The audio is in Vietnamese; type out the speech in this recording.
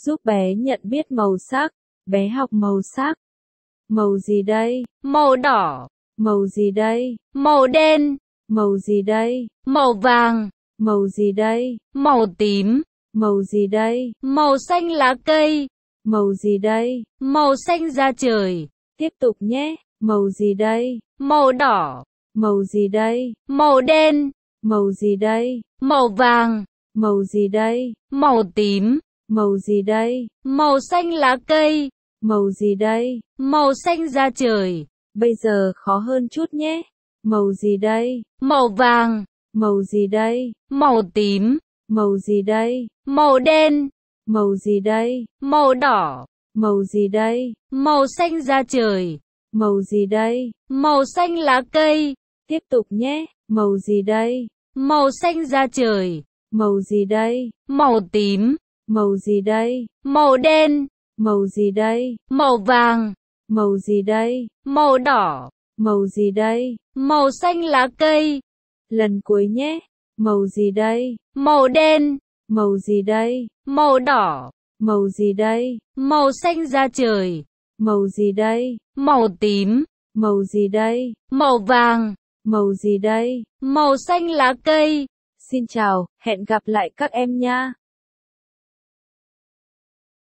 giúp bé nhận biết màu sắc. Bé học màu sắc. Màu gì đây? Màu đỏ. Màu gì đây? Màu đen. Màu gì đây? Màu vàng. Màu gì đây? Màu tím. Màu gì đây? Màu xanh lá cây. Màu gì đây? Màu xanh da trời. Tiếp tục nhé. Màu gì đây? Màu đỏ. Màu gì đây? Màu đen. Màu gì đây? Màu vàng. Màu gì đây? Màu tím. Màu gì đây? Màu xanh lá cây. Màu gì đây? Màu xanh da trời. Bây giờ khó hơn chút nhé. Màu gì đây? Màu vàng. Màu gì đây? Màu tím. Màu gì đây? Màu đen. Màu gì đây? Màu đỏ. Màu gì đây? Màu xanh da trời. Màu gì đây? Màu xanh lá cây. Tiếp tục nhé. Màu gì đây? Màu xanh da trời. Màu gì đây? Màu tím. Màu gì đây? Màu đen. Màu gì đây? Màu vàng. Màu gì đây? Màu đỏ. Màu gì đây? Màu xanh lá cây. Lần cuối nhé. Màu gì đây? Màu đen. Màu gì đây? Màu đỏ. Màu gì đây? Màu xanh da trời. Màu gì đây? Màu tím. Màu gì đây? Màu vàng. Màu gì đây? Màu xanh lá cây. Xin chào, hẹn gặp lại các em nha.